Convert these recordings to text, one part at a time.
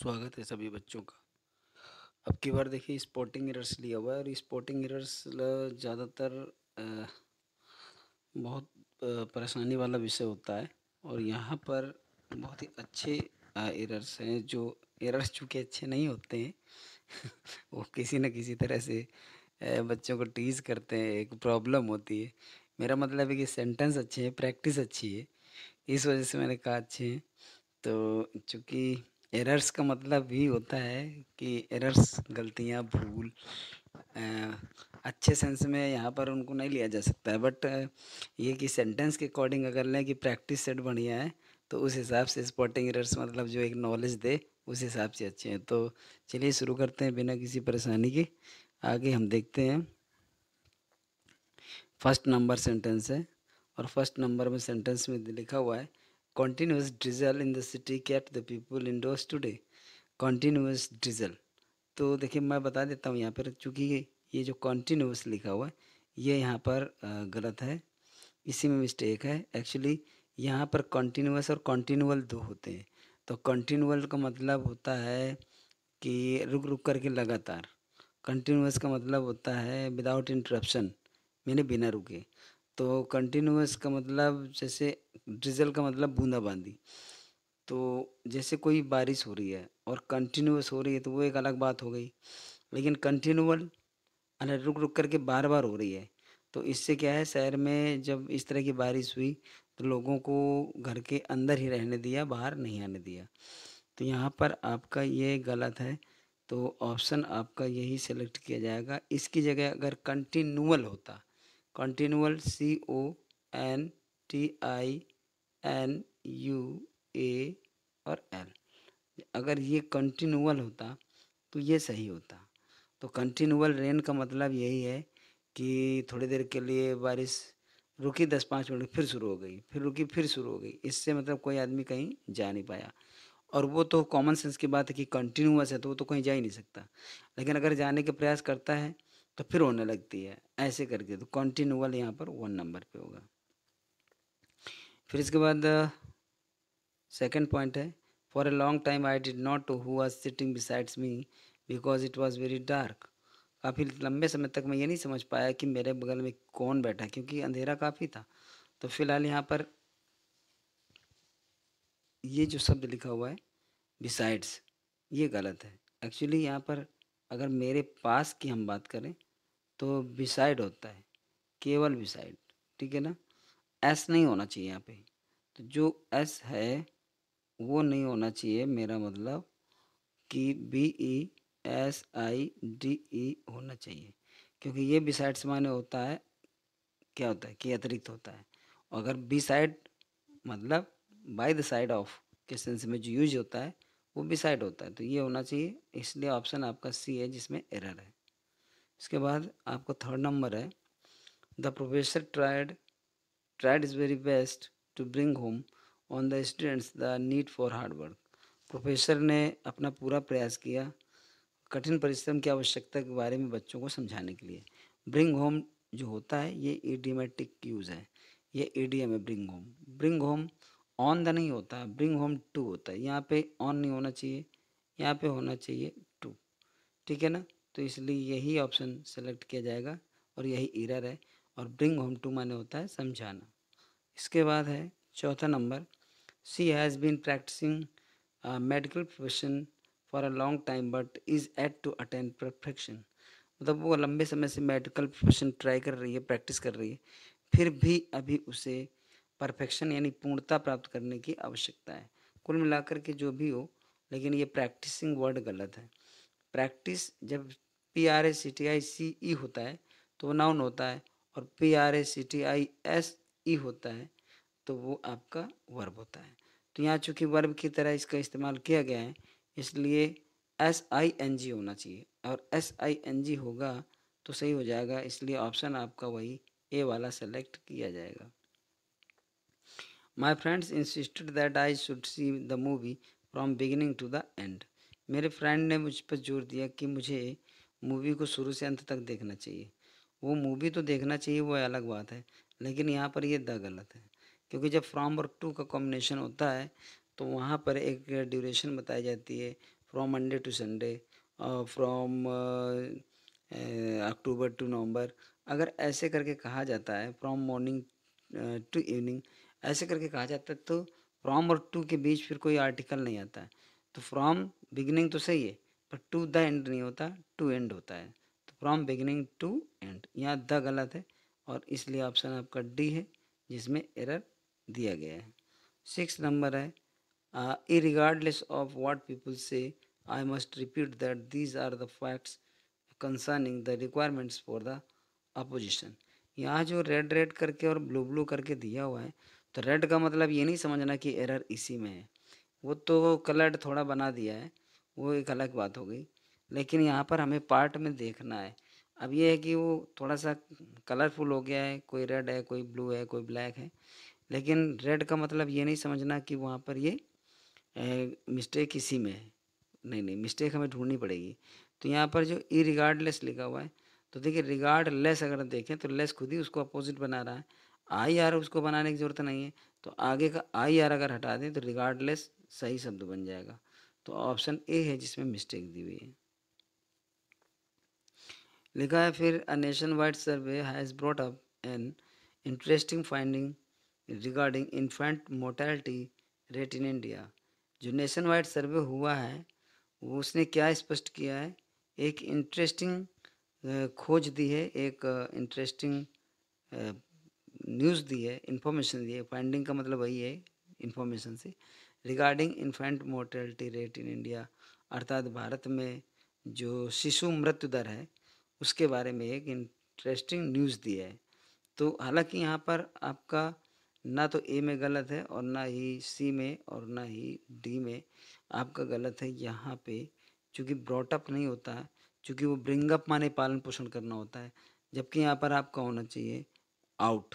स्वागत है सभी बच्चों का अब की बार देखिए स्पोर्टिंग इरर्स लिया हुआ है और स्पोर्टिंग इरर्स ज़्यादातर बहुत परेशानी वाला विषय होता है और यहाँ पर बहुत ही अच्छे इरर्स हैं जो इरर्स चूँकि अच्छे नहीं होते हैं वो किसी न किसी तरह से बच्चों को टीज करते हैं एक प्रॉब्लम होती है मेरा मतलब है कि सेंटेंस अच्छे हैं प्रैक्टिस अच्छी है इस वजह से मैंने कहा अच्छे हैं तो चूँकि एरर्स का मतलब भी होता है कि एरर्स गलतियां भूल आ, अच्छे सेंस में यहाँ पर उनको नहीं लिया जा सकता है बट ये कि सेंटेंस के अकॉर्डिंग अगर लें कि प्रैक्टिस सेट बढ़िया है तो उस हिसाब से स्पॉटिंग एरर्स मतलब जो एक नॉलेज दे उस हिसाब से अच्छे हैं तो चलिए शुरू करते हैं बिना किसी परेशानी के आगे हम देखते हैं फर्स्ट नंबर सेंटेंस है और फर्स्ट नंबर में सेंटेंस में लिखा हुआ है Continuous drizzle in the city kept the people indoors today. Continuous drizzle. तो देखिए मैं बता देता हूँ यहाँ पर चूँकि ये जो continuous लिखा हुआ है ये यहाँ पर गलत है इसी में मिस्टेक है एक्चुअली यहाँ पर कॉन्टीन्यूस और कॉन्टीन्यूअल दो होते हैं तो कॉन्टीन्यूअल का मतलब होता है कि रुक रुक करके लगातार कंटिन्यूस का मतलब होता है विदाउट इंटरप्शन मैंने बिना रुके तो कंटिन्यूस का मतलब जैसे ड्रिजल का मतलब बूंदाबांदी तो जैसे कोई बारिश हो रही है और कंटिन्यूस हो रही है तो वो एक अलग बात हो गई लेकिन कंटिन्यूअल अरे रुक रुक करके बार बार हो रही है तो इससे क्या है शहर में जब इस तरह की बारिश हुई तो लोगों को घर के अंदर ही रहने दिया बाहर नहीं आने दिया तो यहाँ पर आपका ये गलत है तो ऑप्शन आपका यही सेलेक्ट किया जाएगा इसकी जगह अगर कंटिन्यूअल होता continual C O N T I N U A और एल अगर ये कंटिन्यूअल होता तो ये सही होता तो कंटिन्यूअल रेन का मतलब यही है कि थोड़ी देर के लिए बारिश रुकी दस पाँच मिनट फिर शुरू हो गई फिर रुकी फिर शुरू हो गई इससे मतलब कोई आदमी कहीं जा नहीं पाया और वो तो कॉमन सेंस की बात है कि कंटिन्यूस है तो वो तो कहीं जा ही नहीं सकता लेकिन अगर जाने के प्रयास करता है तो फिर होने लगती है ऐसे करके तो कॉन्टिन्यूअल यहाँ पर वन नंबर पे होगा फिर इसके बाद सेकंड uh, पॉइंट है for a long time I did not who was sitting besides me because it was very dark काफ़ी लंबे समय तक मैं ये नहीं समझ पाया कि मेरे बगल में कौन बैठा क्योंकि अंधेरा काफ़ी था तो फिलहाल यहाँ पर ये जो शब्द लिखा हुआ है बिसाइड्स ये गलत है एक्चुअली यहाँ पर अगर मेरे पास की हम बात करें तो बिसाइड होता है केवल बिसाइड ठीक है ना एस नहीं होना चाहिए यहाँ पे तो जो एस है वो नहीं होना चाहिए मेरा मतलब कि B E S I D E होना चाहिए क्योंकि ये बिसाइड्स माने होता है क्या होता है कि अतिरिक्त होता है अगर बी साइड मतलब बाय द साइड ऑफ के सेंस में जो यूज होता है वो बिसाइड होता है तो ये होना चाहिए इसलिए ऑप्शन आपका सी है जिसमें एरर है इसके बाद आपको थर्ड नंबर है the professor tried tried is very best to bring home on the students the need for hard work professor ने अपना पूरा प्रयास किया कठिन परिश्रम की आवश्यकता के बारे में बच्चों को समझाने के लिए ब्रिंग होम जो होता है ये एडियमेटिक यूज़ है ये एडियम है bring home bring home on the नहीं होता ब्रिंग होम टू होता है यहाँ पे ऑन नहीं होना चाहिए यहाँ पे होना चाहिए टू ठीक है ना तो इसलिए यही ऑप्शन सेलेक्ट किया जाएगा और यही इरर है और ब्रिंग होम टू माने होता है समझाना इसके बाद है चौथा number she has been practising medical profession for a long time but is yet to attend perfection मतलब वो लंबे समय से मेडिकल प्रोफेशन ट्राई कर रही है प्रैक्टिस कर रही है फिर भी अभी उसे परफेक्शन यानी पूर्णता प्राप्त करने की आवश्यकता है कुल मिलाकर के जो भी हो लेकिन ये प्रैक्टिसिंग वर्ड गलत है प्रैक्टिस जब P R A C T I C E होता है तो वो नाउन होता है और P R A C T I S E होता है तो वो आपका वर्ब होता है तो यहाँ चूंकि वर्ब की तरह इसका इस्तेमाल किया गया है इसलिए एस आई एन जी होना चाहिए और एस आई एन जी होगा तो सही हो जाएगा इसलिए ऑप्शन आपका वही ए वाला सेलेक्ट किया जाएगा my friends insisted that I should see the movie from beginning to the end मेरे फ्रेंड ने मुझ पर जोर दिया कि मुझे मूवी को शुरू से अंत तक देखना चाहिए वो मूवी तो देखना चाहिए वो अलग बात है लेकिन यहाँ पर ये द गलत है क्योंकि जब फ्राम और टू का कॉम्बिनेशन होता है तो वहाँ पर एक ड्यूरेशन बताई जाती है from Monday to Sunday from October to November अगर ऐसे करके कहा जाता है फ्रॉम मॉर्निंग टू इवनिंग ऐसे करके कहा जाता है तो फ्रॉम और टू के बीच फिर कोई आर्टिकल नहीं आता है तो फ्रॉम बिगिनिंग तो सही है पर तो टू द एंड नहीं होता टू एंड होता है तो फ्रॉम बिगिनिंग टू एंड यहाँ द गलत है और इसलिए ऑप्शन आपका डी है जिसमें एरर दिया गया है सिक्स नंबर है इ रिगार्डलेस ऑफ वाट पीपल से I must repeat that these are the facts concerning the requirements for the opposition यहाँ जो रेड रेड करके और ब्लू ब्लू करके दिया हुआ है तो रेड का मतलब ये नहीं समझना कि एरर इसी में है वो तो कलर्ड थोड़ा बना दिया है वो एक अलग बात हो गई लेकिन यहाँ पर हमें पार्ट में देखना है अब ये है कि वो थोड़ा सा कलरफुल हो गया है कोई रेड है कोई ब्लू है कोई ब्लैक है लेकिन रेड का मतलब ये नहीं समझना कि वहाँ पर ये मिस्टेक इसी में है नहीं नहीं मिस्टेक हमें ढूंढनी पड़ेगी तो यहाँ पर जो ई रिगार्डलेस लिखा हुआ है तो देखिए रिगार्ड लेस अगर देखें तो लेस खुद ही उसको अपोजिट बना रहा है आई आर उसको बनाने की ज़रूरत नहीं है तो आगे का आई आर अगर हटा दें तो रिगार्डलेस सही शब्द बन जाएगा तो ऑप्शन ए है जिसमें मिस्टेक दी हुई है लिखा है फिर a nation wide survey has brought up an interesting finding regarding infant mortality rate in India जो नेशन वाइड सर्वे हुआ है वो उसने क्या स्पष्ट किया है एक इंटरेस्टिंग खोज दी है एक इंटरेस्टिंग न्यूज़ दी है इन्फॉर्मेशन दी है फाइंडिंग का मतलब वही है इन्फॉर्मेशन से regarding infant mortality rate in India अर्थात भारत में जो शिशु मृत्यु दर है उसके बारे में एक इंटरेस्टिंग न्यूज़ दी है तो हालांकि यहाँ पर आपका ना तो ए में गलत है और ना ही सी में और ना ही डी में आपका गलत है यहाँ पे चूँकि ब्रॉटअप नहीं होता है चूँकि वो ब्रिंगअप माने पालन पोषण करना होता है जबकि यहाँ पर आपका होना चाहिए आउट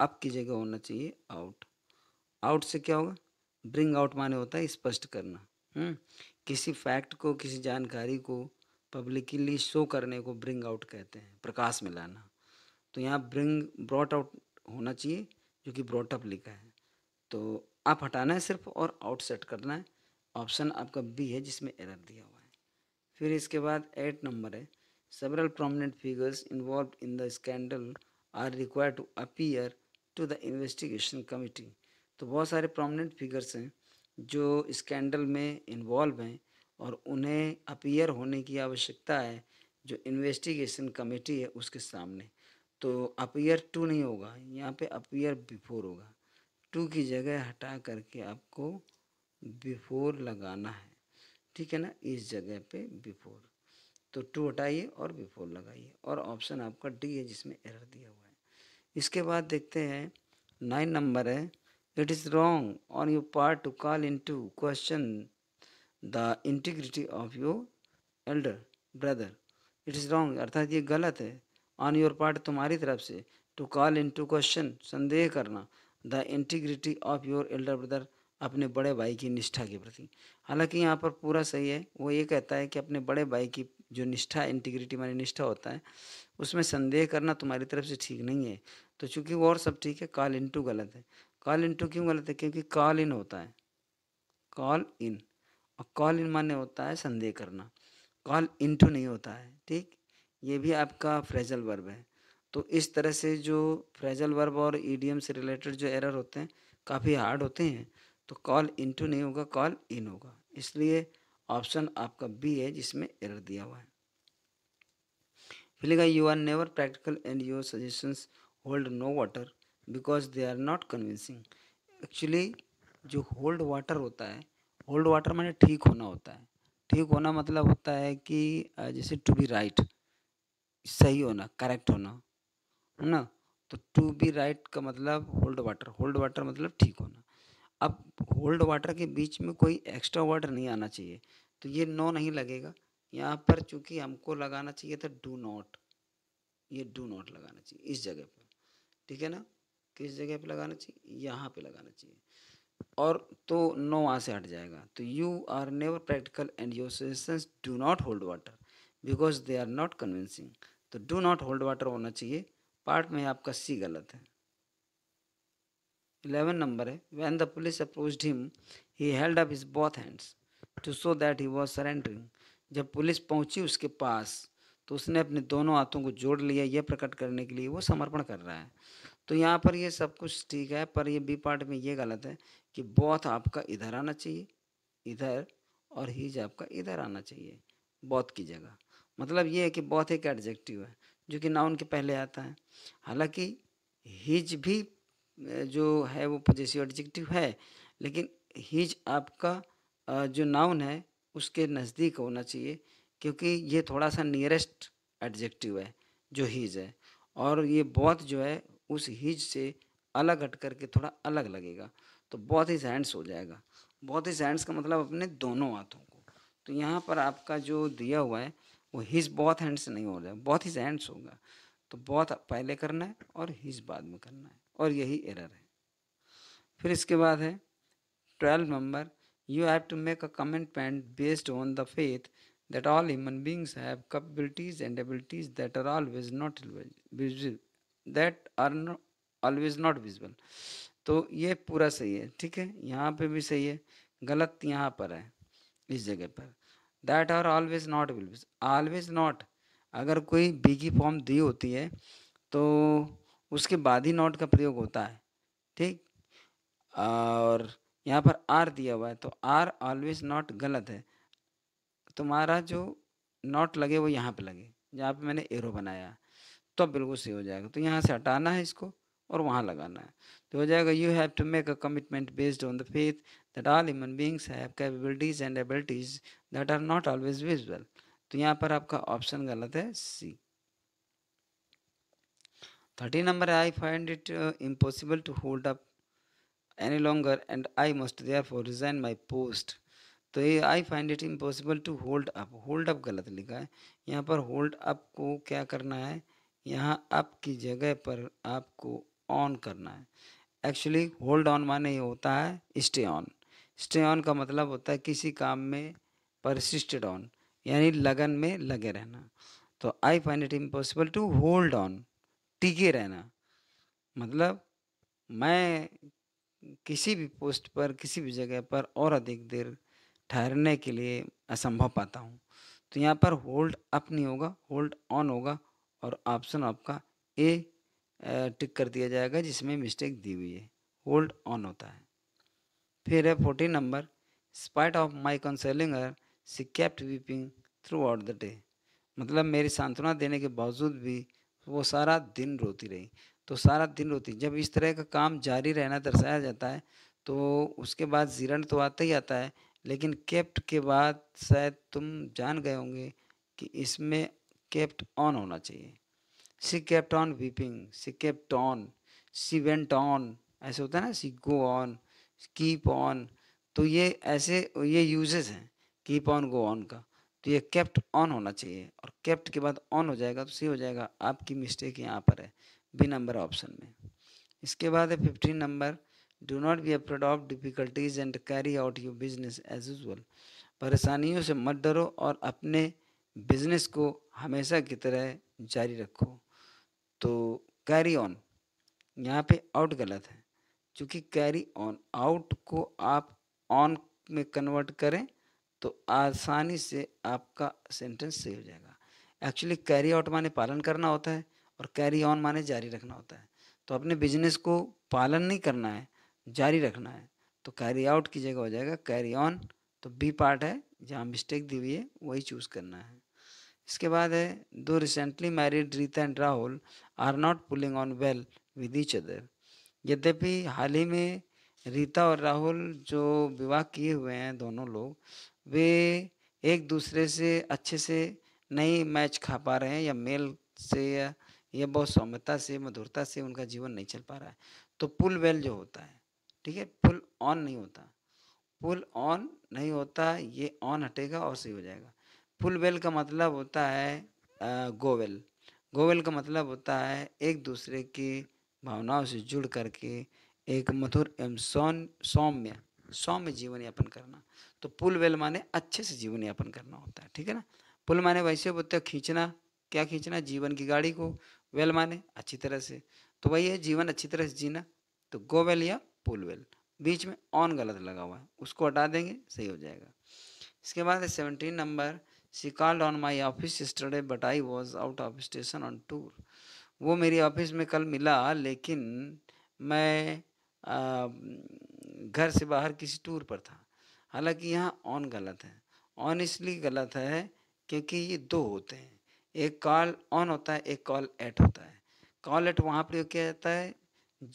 अप की जगह होना चाहिए आउट आउट से क्या होगा ब्रिंग आउट माने होता है स्पष्ट करना हुँ? हम्म? किसी फैक्ट को किसी जानकारी को पब्लिकली शो करने को ब्रिंग आउट कहते हैं प्रकाश में लाना तो यहाँ ब्रिंग ब्रॉट आउट होना चाहिए जो कि ब्रॉट अप लिखा है तो आप हटाना है सिर्फ और आउट सेट करना है ऑप्शन आपका बी है जिसमें एरर दिया हुआ है फिर इसके बाद एट नंबर है several prominent figures involve in the scandal are require to appear to the investigation committee तो बहुत सारे प्रोमिनेंट फिगर्स हैं जो स्कैंडल में इन्वॉल्व हैं और उन्हें अपीयर होने की आवश्यकता है जो इन्वेस्टिगेशन कमेटी है उसके सामने तो अपीयर टू नहीं होगा यहाँ पे अपीयर बिफोर होगा टू की जगह हटा करके आपको बिफोर लगाना है ठीक है ना इस जगह पे बिफोर तो टू हटाइए और बिफोर लगाइए और ऑप्शन आपका डी है जिसमें एरर दिया हुआ है इसके बाद देखते हैं नाइन नंबर है It is wrong on your part to call into question the integrity of your elder brother. It is wrong अर्थात ये गलत है on your part तुम्हारी तरफ से to call into question संदेह करना the integrity of your elder brother अपने बड़े भाई की निष्ठा के प्रति हालांकि यहाँ पर पूरा सही है वो ये कहता है कि अपने बड़े भाई की जो निष्ठा इंटीग्रिटी मानी निष्ठा होता है उसमें संदेह करना तुम्हारी तरफ से ठीक नहीं है तो चूंकि वो और सब ठीक है काल इंटू गलत है कॉल इन टू तो क्यों गलत है क्योंकि कॉल इन होता है कॉल इन और कॉल इन माने होता है संदेह करना कॉल इन टू तो नहीं होता है ठीक ये भी आपका फ्रेजल वर्ब है तो इस तरह से जो फ्रेजल वर्ब और ईडीएम से रिलेटेड जो एरर होते हैं काफ़ी हार्ड होते हैं तो कॉल टू तो नहीं होगा कॉल इन होगा इसलिए ऑप्शन आपका बी है जिसमें एरर दिया हुआ है फिलेगा you are never practical and your suggestions hold no water because they are not convincing actually जो होल्ड वाटर होता है होल्ड वाटर मैंने ठीक होना होता है ठीक होना मतलब होता है कि जैसे टू बी राइट सही होना करेक्ट होना है ना तो टू बी राइट का मतलब होल्ड वाटर होल्ड वाटर मतलब ठीक होना अब होल्ड वाटर के बीच में कोई एक्स्ट्रा वाटर नहीं आना चाहिए तो ये नो नहीं लगेगा यहाँ पर चूंकि हमको लगाना चाहिए था डू नॉट ये डू नॉट लगाना चाहिए इस जगह पर ठीक है ना किस जगह पे लगाना चाहिए यहाँ पे लगाना चाहिए और तो नो वहाँ से हट जाएगा तो you are never practical and your suggestions do not hold water because they are not convincing तो डू नॉट होल्ड वाटर होना चाहिए पार्ट में आपका सी गलत है इलेवन नंबर है when the police approach him he held up his both hands to show that he was surrendering जब police पहुंची उसके पास तो उसने अपने दोनों हाथों को जोड़ लिया यह प्रकट करने के लिए वो समर्पण कर रहा है तो यहाँ पर ये सब कुछ ठीक है पर ये बी पार्ट में ये गलत है कि बौथ आपका इधर आना चाहिए इधर और हीज आपका इधर आना चाहिए बौथ की जगह मतलब ये है कि बौथ एक एडजेक्टिव है जो कि नाउन के पहले आता है हालांकि हिज भी जो है वो पोजेसिव एडजेक्टिव है लेकिन हिज आपका जो नाउन है उसके नज़दीक होना चाहिए क्योंकि ये थोड़ा सा नियरेस्ट एडजेक्टिव है जो हीज है और ये बहुत जो है उस हीज से अलग हट करके थोड़ा अलग लगेगा तो बहुत ही सैंड्स हो जाएगा बहुत ही सैंड्स का मतलब अपने दोनों हाथों को तो यहाँ पर आपका जो दिया हुआ है वो हिज बहुत हैंड्स नहीं हो जाए बहुत ही सैंड्स होगा तो बहुत पहले करना है और हिज बाद में करना है और यही एरर है फिर इसके बाद है twelve number you have to make a commitment based on the faith that all human beings have capabilities and abilities that are always not visible that are not always not visible तो ये पूरा सही है ठीक है यहाँ पे भी सही है गलत यहाँ पर है इस जगह पर that are always not will always not अगर कोई बीगी फॉर्म दी होती है तो उसके बाद ही नॉट का प्रयोग होता है ठीक और यहाँ पर आर दिया हुआ है तो आर ऑलवेज नॉट गलत है तुम्हारा जो नॉट लगे वो यहाँ पे लगे जहाँ पे मैंने एरो बनाया तो बिल्कुल सही हो जाएगा तो यहाँ से हटाना है इसको और वहाँ लगाना है तो हो जाएगा you have to make a commitment based on the faith that all human beings have capabilities and abilities that are not always visual तो यहाँ पर आपका ऑप्शन गलत है C thirty number I find it impossible to hold up any longer and I must therefore resign my post तो ये I find it impossible to hold up hold up गलत लिखा है यहाँ पर होल्ड अप को क्या करना है यहाँ अप की जगह पर आपको ऑन करना है एक्चुअली होल्ड ऑन माने ये होता है स्टे ऑन स्टे ऑन का मतलब होता है किसी काम में परसिस्टेड ऑन यानी लगन में लगे रहना तो I find it impossible to hold on टिके रहना मतलब मैं किसी भी पोस्ट पर किसी भी जगह पर और अधिक देर ठहरने के लिए असंभव पाता हूँ तो यहाँ पर होल्ड अप नहीं होगा होल्ड ऑन होगा और ऑप्शन आपका ए टिक कर दिया जाएगा जिसमें मिस्टेक दी हुई है होल्ड ऑन होता है फिर है fourteen number spite of my counselling her she kept weeping throughout the day मतलब मेरी सांत्वना देने के बावजूद भी वो सारा दिन रोती रही तो सारा दिन रोती जब इस तरह का काम जारी रहना दर्शाया जाता है तो उसके बाद जीरण तो आता ही आता है लेकिन केप्ट के बाद शायद तुम जान गए होंगे कि इसमें केप्ट ऑन होना चाहिए she kept on weeping she kept on she went on ऐसे होता है ना she go on keep on तो ये ऐसे ये यूजेस हैं कीप ऑन गो ऑन का तो ये केप्ट ऑन होना चाहिए और केप्ट के बाद ऑन हो जाएगा तो सी हो जाएगा आपकी मिस्टेक यहाँ पर है बी नंबर ऑप्शन में इसके बाद है fifteen number do not be afraid of difficulties and carry out your business as usual परेशानियों से मत डरो और अपने बिजनेस को हमेशा की तरह जारी रखो तो कैरी ऑन यहाँ पे आउट गलत है क्योंकि कैरी ऑन आउट को आप ऑन में कन्वर्ट करें तो आसानी से आपका सेंटेंस सही हो जाएगा एक्चुअली कैरी आउट माने पालन करना होता है और कैरी ऑन माने जारी रखना होता है तो अपने बिजनेस को पालन नहीं करना है जारी रखना है तो कैरी आउट की जगह हो जाएगा कैरी ऑन तो बी पार्ट है जहाँ मिस्टेक दी हुई है वही चूज़ करना है इसके बाद है दो recently married Rita and Rahul are not pulling on well with each other यद्यपि हाल ही में रीता और राहुल जो विवाह किए हुए हैं दोनों लोग वे एक दूसरे से अच्छे से नहीं मैच खा पा रहे हैं या मेल से या, या बहुत सौम्यता से मधुरता से उनका जीवन नहीं चल पा रहा है तो पुल वेल जो होता है ठीक है पुल ऑन नहीं होता पुल ऑन नहीं होता ये ऑन हटेगा और सही हो जाएगा पुल वेल का मतलब होता है गोवेल गोवेल का मतलब होता है एक दूसरे की भावनाओं से जुड़ करके एक मधुर एवं सौन सौम्य सौम्य जीवन यापन करना तो पुल वेल माने अच्छे से जीवन यापन करना होता है ठीक है ना पुल माने वैसे होते खींचना क्या खींचना जीवन की गाड़ी को वेल माने अच्छी तरह से तो वही है जीवन अच्छी तरह से जीना तो गोवेल या पुल वेल बीच में ऑन गलत लगा हुआ है उसको हटा देंगे सही हो जाएगा इसके बाद seventeen number she called on my office yesterday but I was out of station on tour वो मेरी ऑफिस में कल मिला लेकिन मैं घर से बाहर किसी टूर पर था हालांकि यहाँ ऑन गलत है ऑन इसलिए गलत है क्योंकि ये दो होते हैं एक कॉल ऑन होता है एक कॉल एट होता है कॉल एट वहाँ प्रयोग किया जाता है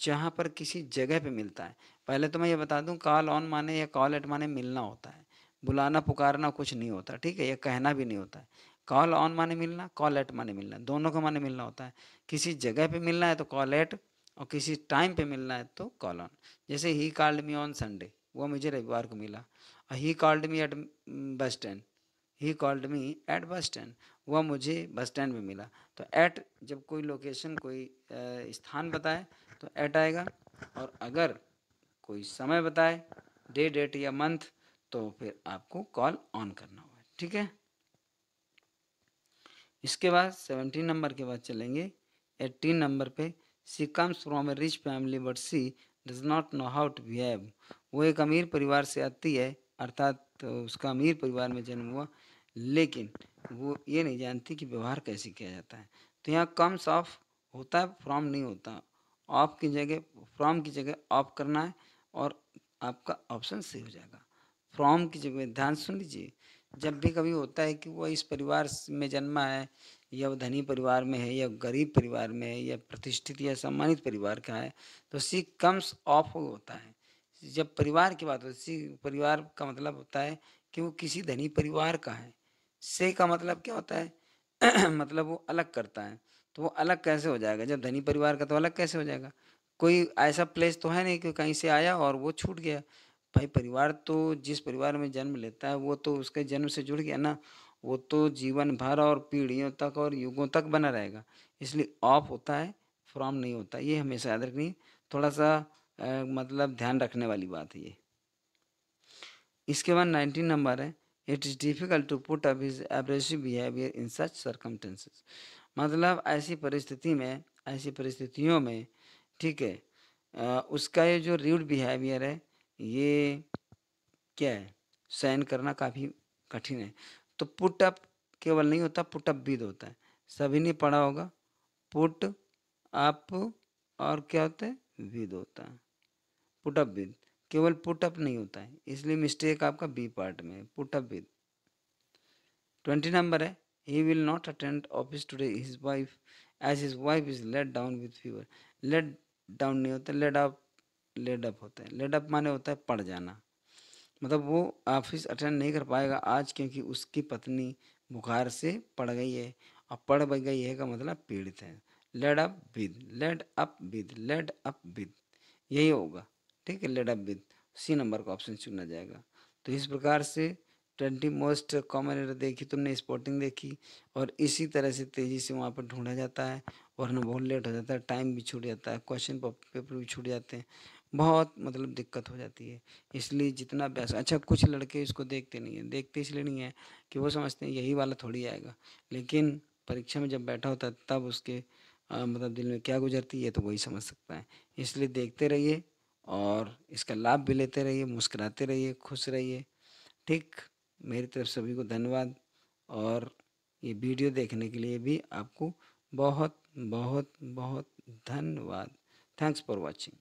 जहाँ पर किसी जगह पे मिलता है पहले तो मैं ये बता दूँ कॉल ऑन माने या कॉल एट माने मिलना होता है बुलाना पुकारना कुछ नहीं होता ठीक है या कहना भी नहीं होता है कॉल ऑन माने मिलना कॉल एट माने मिलना दोनों का माने मिलना होता है किसी जगह पे मिलना है तो कॉल एट और किसी टाइम पे मिलना है तो कॉल ऑन जैसे ही कॉल्ड मी ऑन संडे वो मुझे रविवार को मिला और he called me at bus stand he called me at bus stand वह मुझे बस स्टैंड में मिला तो ऐट जब कोई लोकेशन कोई स्थान बताए तो ऐट आएगा और अगर कोई समय बताए डे डेट या मंथ तो फिर आपको कॉल ऑन करना होगा ठीक है इसके बाद सेवनटीन नंबर के बाद चलेंगे एट्टीन नंबर पे she comes from a rich family but she does not know how to behave वो एक अमीर परिवार से आती है अर्थात तो उसका अमीर परिवार में जन्म हुआ लेकिन वो ये नहीं जानती कि व्यवहार कैसे किया जाता है तो यहाँ कम्स ऑफ होता है फ्रॉम नहीं होता ऑफ की जगह फ्रॉम की जगह ऑफ करना है और आपका ऑप्शन सही हो जाएगा फ्रॉम की जगह ध्यान सुन लीजिए जब भी कभी होता है कि वो इस परिवार में जन्मा है या वो धनी परिवार में है या गरीब परिवार में है या प्रतिष्ठित या सम्मानित परिवार का है तो सी कम्स ऑफ होता है जब परिवार की बात होती है परिवार का मतलब होता है कि वो किसी धनी परिवार का है से का मतलब क्या होता है मतलब वो अलग करता है तो वो अलग कैसे हो जाएगा जब धनी परिवार का तो अलग कैसे हो जाएगा कोई ऐसा प्लेस तो है नहीं कि कहीं से आया और वो छूट गया भाई परिवार तो जिस परिवार में जन्म लेता है वो तो उसके जन्म से जुड़ गया ना वो तो जीवन भर और पीढ़ियों तक और युगों तक बना रहेगा इसलिए ऑफ होता है फ्रॉम नहीं होता ये हमेशा याद रखनी थोड़ा सा आ, मतलब ध्यान रखने वाली बात है ये इसके बाद नाइनटीन नंबर है it is difficult to put up his abrasive behaviour in such circumstances मतलब ऐसी परिस्थिति में ऐसी परिस्थितियों में ठीक है उसका ये जो रूड बिहेवियर है ये क्या है सहन करना काफ़ी कठिन है तो पुट अप केवल नहीं होता पुट अप भी तो होता है सभी ने पढ़ा होगा पुट अप और क्या होता है विद होता है पुट अप विद केवल पुट अप नहीं होता है इसलिए मिस्टेक आपका बी पार्ट में put up with twenty number है He will not attend office today. His wife, as his wife is let down with fever. Let down नहीं होता लेड up लेड अप होता है लेड अप माने होता है पड़ जाना मतलब वो ऑफिस अटेंड नहीं कर पाएगा आज क्योंकि उसकी पत्नी बुखार से पड़ गई है और पड़ गई है का मतलब पीड़ित है laid up with laid up with laid up with यही होगा ठीक है laid up with C number का ऑप्शन चुना जाएगा तो इस प्रकार से ट्वेंटी मोस्ट कॉमन एरर देखी तुमने स्पॉटिंग देखी और इसी तरह से तेज़ी से वहाँ पर ढूंढा जाता है वरना बहुत लेट हो जाता है टाइम भी छूट जाता है क्वेश्चन पेपर भी छूट जाते हैं बहुत मतलब दिक्कत हो जाती है इसलिए जितना अभ्यास अच्छा कुछ लड़के इसको देखते नहीं हैं देखते इसलिए नहीं है कि वो समझते हैं यही वाला थोड़ी आएगा लेकिन परीक्षा में जब बैठा होता है तब उसके आ, मतलब दिल में क्या गुजरती है तो वही समझ सकता है इसलिए देखते रहिए और इसका लाभ भी लेते रहिए मुस्कराते रहिए खुश रहिए ठीक मेरी तरफ सभी को धन्यवाद और ये वीडियो देखने के लिए भी आपको बहुत बहुत बहुत धन्यवाद थैंक्स फॉर वॉचिंग